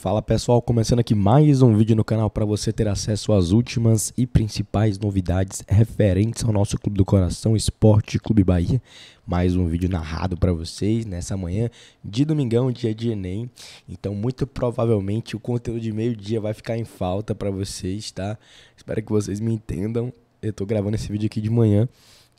Fala pessoal, começando aqui mais um vídeo no canal para você ter acesso às últimas e principais novidades referentes ao nosso Clube do Coração Esporte Clube Bahia. Mais um vídeo narrado para vocês nessa manhã de domingão, dia de Enem. Então, muito provavelmente o conteúdo de meio-dia vai ficar em falta para vocês, tá? Espero que vocês me entendam. Eu estou gravando esse vídeo aqui de manhã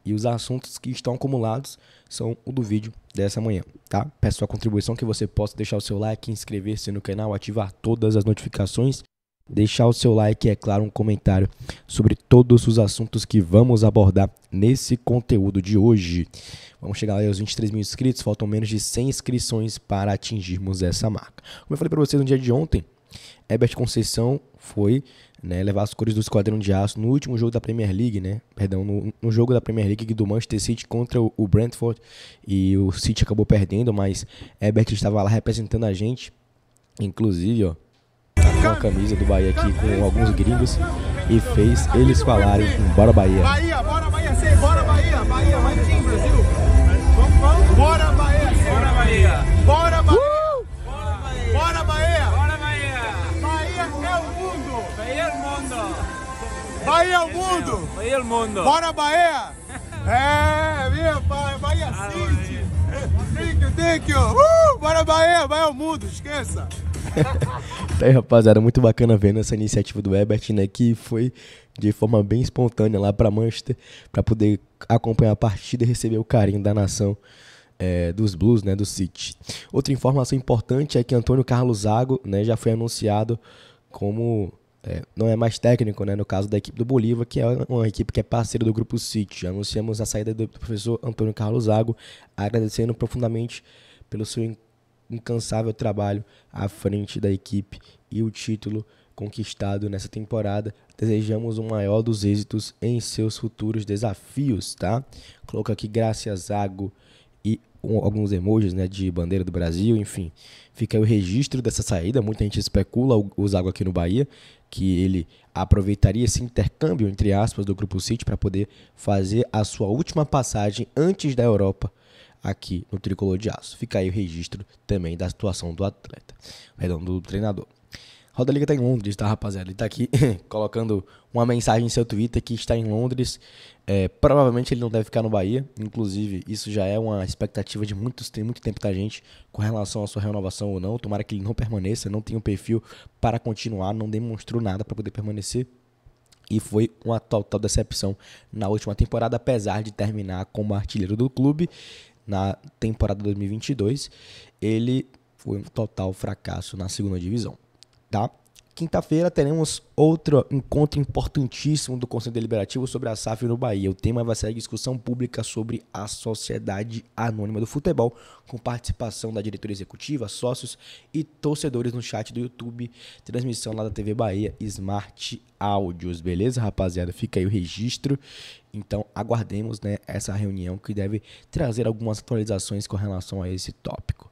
e os assuntos que estão acumulados são o do vídeo dessa manhã, tá? Peço sua contribuição que você possa deixar o seu like, inscrever-se no canal, ativar todas as notificações, deixar o seu like e, é claro, um comentário sobre todos os assuntos que vamos abordar nesse conteúdo de hoje. Vamos chegar aos 23 mil inscritos, faltam menos de 100 inscrições para atingirmos essa marca. Como eu falei para vocês no dia de ontem, Herbert Conceição foi né, levar as cores do Esquadrão de Aço no último jogo da Premier League, né? Perdão, no, no jogo da Premier League do Manchester City contra o, o, Brentford e o City acabou perdendo, mas Herbert estava lá representando a gente, inclusive, ó, com a camisa do Bahia aqui com alguns gringos e fez eles falarem bora Bahia. Bahia bora! mundo! Bahia é o mundo! Bahia é o mundo! Bahia é o mundo! Bora Bahia! é, minha pai, Bahia City! Thank you, thank you! Uh, bora Bahia, Bahia é o mundo, esqueça! tá aí, é, rapaziada, muito bacana vendo essa iniciativa do Ebert, né, que foi de forma bem espontânea lá para Manchester, para poder acompanhar a partida e receber o carinho da nação é, dos Blues, né, do City. Outra informação importante é que Antônio Carlos Zago, né, já foi anunciado como é, não é mais técnico, né? No caso da equipe do Bolívar, que é uma equipe que é parceira do Grupo City. Anunciamos a saída do professor Antônio Carlos Zago, agradecendo profundamente pelo seu incansável trabalho à frente da equipe e o título conquistado nessa temporada. Desejamos o maior dos êxitos em seus futuros desafios, tá? Coloca aqui graças Zago um, alguns emojis né, de bandeira do Brasil, enfim. Fica aí o registro dessa saída. Muita gente especula o Zago aqui no Bahia, que ele aproveitaria esse intercâmbio, entre aspas, do Grupo City para poder fazer a sua última passagem antes da Europa aqui no Tricolor de Aço. Fica aí o registro também da situação do atleta, perdão, do treinador. Roda Liga tá em Londres, tá, rapaziada? Ele tá aqui colocando uma mensagem em seu Twitter que está em Londres. É, provavelmente ele não deve ficar no Bahia. Inclusive, isso já é uma expectativa de muitos, tem muito tempo da gente com relação à sua renovação ou não. Tomara que ele não permaneça, não tenha um perfil para continuar, não demonstrou nada para poder permanecer. E foi uma total decepção na última temporada, apesar de terminar como artilheiro do clube na temporada 2022. Ele foi um total fracasso na segunda divisão tá? Quinta-feira teremos outro encontro importantíssimo do Conselho Deliberativo sobre a SAF no Bahia. O tema vai ser a discussão pública sobre a Sociedade Anônima do Futebol, com participação da diretoria executiva, sócios e torcedores no chat do YouTube, transmissão lá da TV Bahia Smart Áudios. Beleza, rapaziada? Fica aí o registro. Então, aguardemos né, essa reunião que deve trazer algumas atualizações com relação a esse tópico.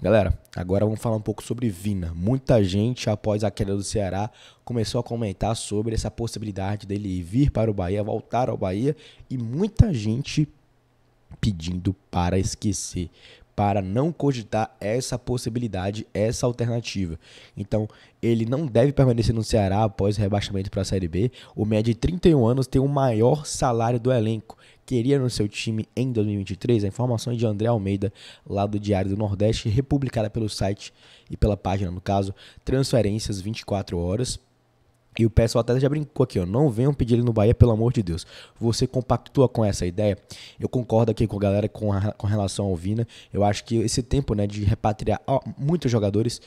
Galera, agora vamos falar um pouco sobre Vina. Muita gente, após a queda do Ceará, começou a comentar sobre essa possibilidade dele vir para o Bahia, voltar ao Bahia, e muita gente pedindo para esquecer, para não cogitar essa possibilidade, essa alternativa. Então, ele não deve permanecer no Ceará após rebaixamento para a Série B. O médio de 31 anos tem o maior salário do elenco queria no seu time em 2023? A informação é de André Almeida, lá do Diário do Nordeste, republicada pelo site e pela página, no caso, Transferências 24 Horas. E o pessoal até já brincou aqui, ó. Não venham pedir ele no Bahia, pelo amor de Deus. Você compactua com essa ideia? Eu concordo aqui com a galera com, a, com relação ao Vina. Eu acho que esse tempo, né, de repatriar ó, muitos jogadores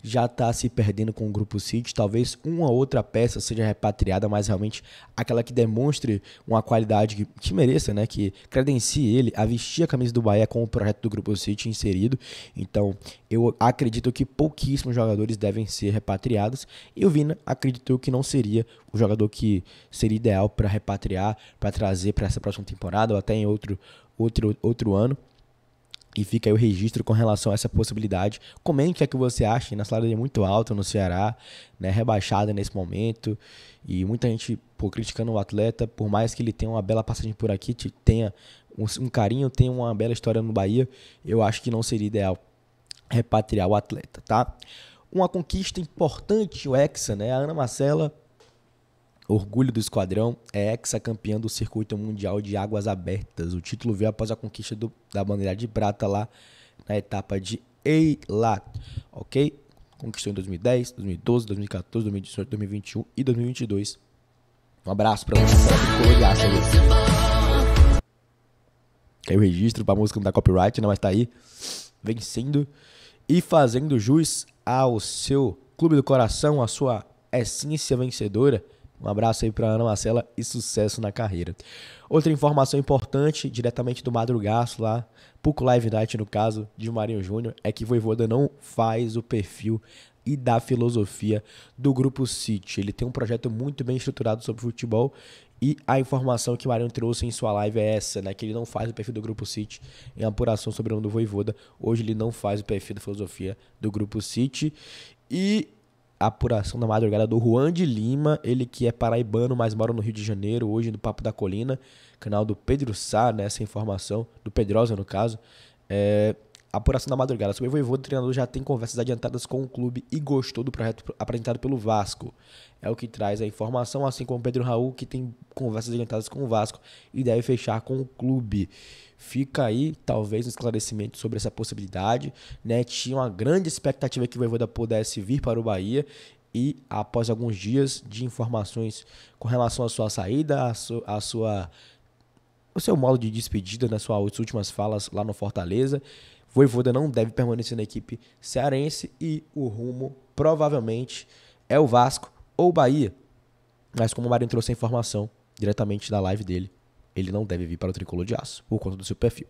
já está se perdendo com o grupo City. Talvez uma outra peça seja repatriada, mas realmente aquela que demonstre uma qualidade que, que mereça, né? Que credencie ele a vestir a camisa do Bahia com o projeto do grupo City inserido. Então, eu acredito que pouquíssimos jogadores devem ser repatriados. E o Vina acreditou que não não seria o jogador que seria ideal para repatriar, para trazer para essa próxima temporada ou até em outro, outro, outro ano. E fica aí o registro com relação a essa possibilidade. Comente o que é que você acha. Na salário é muito alta no Ceará, né? rebaixada nesse momento. E muita gente pô, criticando o atleta, por mais que ele tenha uma bela passagem por aqui, tenha um, um carinho, tenha uma bela história no Bahia, eu acho que não seria ideal repatriar o atleta, tá? uma conquista importante, o Hexa, né? A Ana Marcela, orgulho do esquadrão, é Hexa campeã do circuito mundial de águas abertas. O título veio após a conquista do, da bandeira de prata lá na etapa de Eilat, ok? Conquistou em 2010, 2012, 2014, 2018, 2021 e 2022. Um abraço pra você, Caiu o registro pra música não dar copyright, né? Mas tá aí, vencendo e fazendo jus ao seu clube do coração, à sua essência vencedora. Um abraço aí para Ana Marcela e sucesso na carreira. Outra informação importante, diretamente do Madrugaço lá, Puco Live Night no caso de Marinho Júnior, é que Voivoda não faz o perfil e da filosofia do grupo City. Ele tem um projeto muito bem estruturado sobre futebol e a informação que o Marinho trouxe em sua live é essa, né? Que ele não faz o perfil do Grupo City em apuração sobre o nome do Voivoda. Hoje ele não faz o perfil da filosofia do Grupo City. E a apuração da madrugada do Juan de Lima, ele que é paraibano, mas mora no Rio de Janeiro, hoje no Papo da Colina, canal do Pedro Sá, né? Essa informação, do Pedrosa no caso. É, Apuração da madrugada. Sobre o vovô, o treinador já tem conversas adiantadas com o clube e gostou do projeto apresentado pelo Vasco. É o que traz a informação, assim como Pedro Raul, que tem conversas adiantadas com o Vasco e deve fechar com o clube. Fica aí, talvez, um esclarecimento sobre essa possibilidade. Né? Tinha uma grande expectativa que o Voivoda pudesse vir para o Bahia e, após alguns dias de informações com relação à sua saída, à sua, à sua o seu modo de despedida nas né? suas últimas falas lá no Fortaleza, Voivoda não deve permanecer na equipe cearense e o rumo provavelmente é o Vasco ou Bahia. Mas como o Mário trouxe a informação diretamente da live dele, ele não deve vir para o Tricolor de Aço, por conta do seu perfil.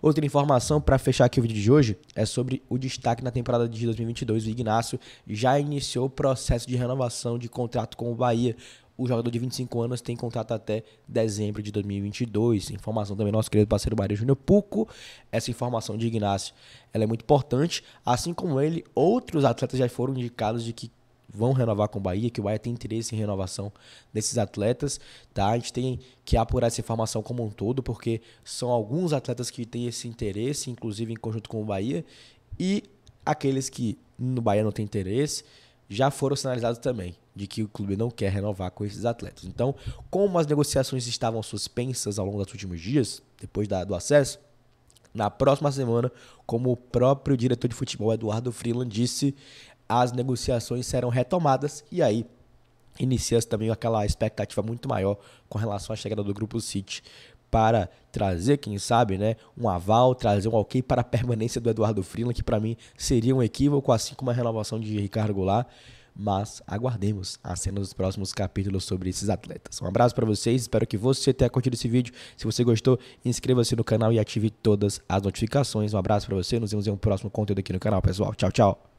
Outra informação para fechar aqui o vídeo de hoje é sobre o destaque na temporada de 2022. O Ignacio já iniciou o processo de renovação de contrato com o Bahia o jogador de 25 anos tem contrato até dezembro de 2022. Informação também nosso querido parceiro Maria Júnior Puco. Essa informação de Ignacio ela é muito importante. Assim como ele, outros atletas já foram indicados de que vão renovar com o Bahia, que o Bahia tem interesse em renovação desses atletas, tá? A gente tem que apurar essa informação como um todo, porque são alguns atletas que têm esse interesse, inclusive em conjunto com o Bahia, e aqueles que no Bahia não têm interesse já foram sinalizados também de que o clube não quer renovar com esses atletas. Então, como as negociações estavam suspensas ao longo dos últimos dias, depois da, do acesso, na próxima semana, como o próprio diretor de futebol Eduardo Freeland disse, as negociações serão retomadas e aí inicia-se também aquela expectativa muito maior com relação à chegada do grupo City para trazer, quem sabe, né, um aval, trazer um ok para a permanência do Eduardo Freeland, que para mim seria um equívoco, assim como a renovação de Ricardo Goulart mas aguardemos a cena dos próximos capítulos sobre esses atletas. Um abraço para vocês, espero que você tenha curtido esse vídeo. Se você gostou, inscreva-se no canal e ative todas as notificações. Um abraço para você, nos vemos em um próximo conteúdo aqui no canal, pessoal. Tchau, tchau.